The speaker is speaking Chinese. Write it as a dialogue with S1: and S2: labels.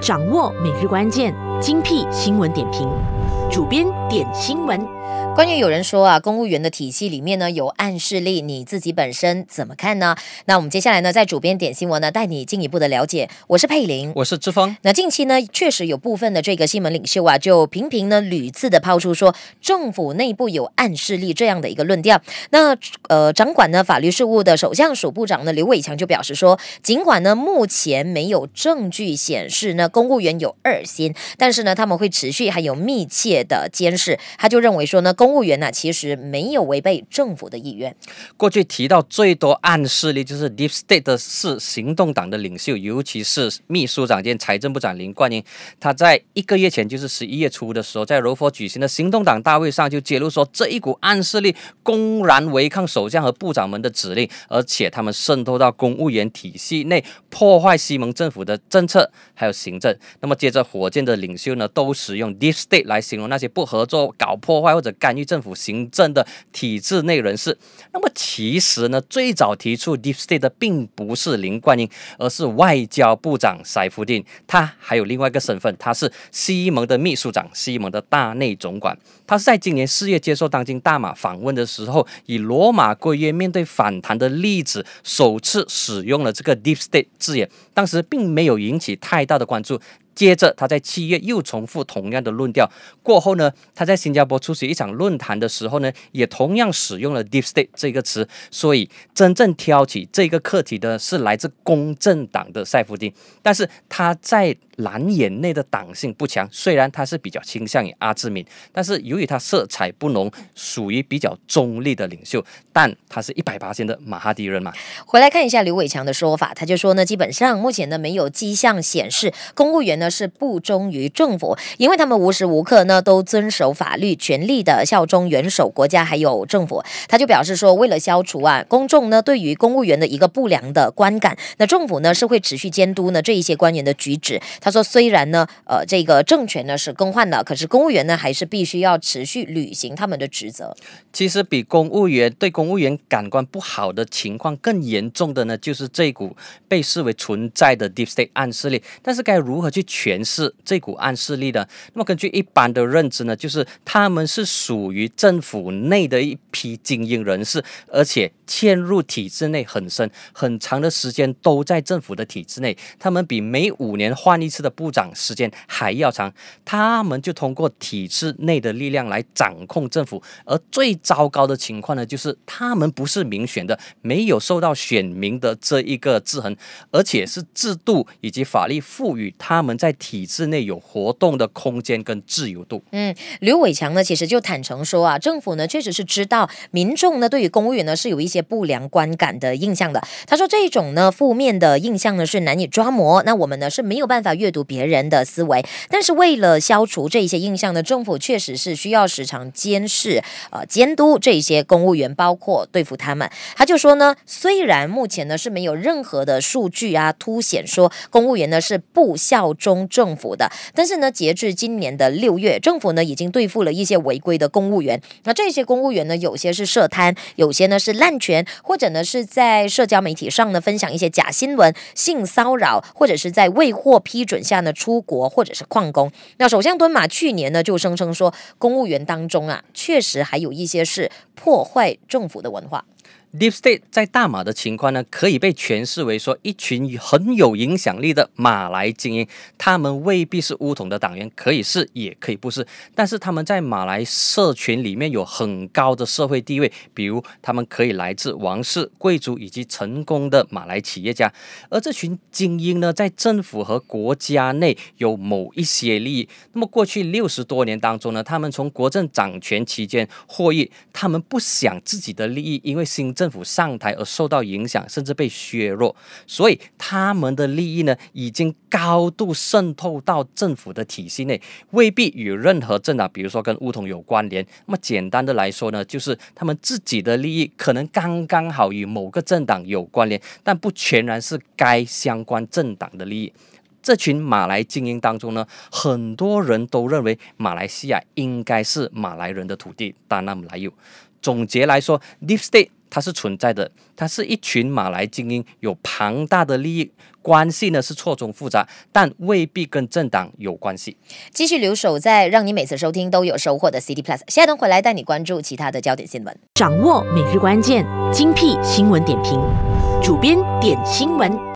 S1: 掌握每日关键，精辟新闻点评，主编。点新闻，关于有人说啊，公务员的体系里面呢有暗示力，你自己本身怎么看呢？那我们接下来呢，在主编点新闻呢带你进一步的了解。我是佩玲，我是志峰。那近期呢，确实有部分的这个新闻领袖啊，就频频呢屡次的抛出说政府内部有暗示力这样的一个论调。那呃，掌管呢法律事务的首相署部长呢刘伟强就表示说，尽管呢目前没有证据显示呢公务员有二心，但是呢他们会持续还有密切的监。是，他就认为说呢，公务员呢其实没有违背政府的意愿。
S2: 过去提到最多暗示力，就是 Deep State 的是行动党的领袖，尤其是秘书长兼财政部长林冠英。他在一个月前，就是十一月初的时候，在柔佛举行的行动党大会上就揭露说，这一股暗势力公然违抗首相和部长们的指令，而且他们渗透到公务员体系内，破坏西蒙政府的政策还有行政。那么接着，火箭的领袖呢都使用 Deep State 来形容那些不合。做搞破坏或者干预政府行政的体制内人士。那么其实呢，最早提出 deep state 的并不是林冠英，而是外交部长塞夫丁。他还有另外一个身份，他是西盟的秘书长、西盟的大内总管。他是在今年四月接受当今大马访问的时候，以罗马规约面对反弹的例子，首次使用了这个 deep state 字眼。当时并没有引起太大的关注。接着，他在七月又重复同样的论调。过后呢，他在新加坡出席一场论坛的时候呢，也同样使用了 “deep state” 这个词。所以，真正挑起这个课题的是来自公正党的塞夫丁。但是他在。蓝眼内的党性不强，虽然他是比较倾向于阿兹敏，但是由于他色彩不浓，属于比较中立的领袖。但他是一百八千的马哈迪人嘛。
S1: 回来看一下刘伟强的说法，他就说呢，基本上目前呢没有迹象显示公务员呢是不忠于政府，因为他们无时无刻呢都遵守法律、权力的效忠、元首、国家还有政府。他就表示说，为了消除啊公众呢对于公务员的一个不良的观感，那政府呢是会持续监督呢这一些官员的举止。他说：“虽然呢，呃，这个政权呢是更换的，可是公务员呢还是必须要持续履行他们的职责。
S2: 其实，比公务员对公务员感官不好的情况更严重的呢，就是这股被视为存在的 deep state 暗势力。但是，该如何去诠释这股暗势力呢？那么，根据一般的认知呢，就是他们是属于政府内的一批精英人士，而且嵌入体制内很深，很长的时间都在政府的体制内。他们比每五年换一次。”的部长时间还要长，他们就通过体制内的力量来掌控政府。而最糟糕的情况呢，就是他们不是民选的，没有受到选民的这一个制衡，而且是制度以及法律赋予他们在体制内有活动的空间跟自由度。
S1: 嗯，刘伟强呢，其实就坦诚说啊，政府呢确实是知道民众呢对于公务员呢是有一些不良观感的印象的。他说这种呢负面的印象呢是难以抓磨，那我们呢是没有办法越。阅读别人的思维，但是为了消除这一些印象呢，政府，确实是需要时常监视、呃监督这些公务员，包括对付他们。他就说呢，虽然目前呢是没有任何的数据啊，凸显说公务员呢是不效忠政府的，但是呢，截至今年的六月，政府呢已经对付了一些违规的公务员。那这些公务员呢，有些是涉贪，有些呢是滥权，或者呢是在社交媒体上呢分享一些假新闻、性骚扰，或者是在未获批。准下呢出国或者是旷工，那首相敦马去年呢就声称说，公务员当中啊确实还有一些是破坏政府的文化。
S2: Deep State 在大马的情况呢，可以被诠释为说，一群很有影响力的马来精英，他们未必是乌统的党员，可以是，也可以不是。但是他们在马来社群里面有很高的社会地位，比如他们可以来自王室、贵族以及成功的马来企业家。而这群精英呢，在政府和国家内有某一些利益。那么过去六十多年当中呢，他们从国政掌权期间获益，他们不想自己的利益，因为新政府上台而受到影响，甚至被削弱，所以他们的利益呢，已经高度渗透到政府的体系内，未必与任何政党，比如说跟乌统有关联。那么简单的来说呢，就是他们自己的利益可能刚刚好与某个政党有关联，但不全然是该相关政党的利益。这群马来精英当中呢，很多人都认为马来西亚应该是马来人的土地，但那么来有。总结来说，Deep State。它是存在的，它是一群马来精英，有庞大的利益关系呢，是错综复杂，但未必跟政党有关系。继
S1: 续留守在让你每次收听都有收获的 c d Plus，下爱回来带你关注其他的焦点新闻，掌握每日关键精辟新闻点评，主编点新闻。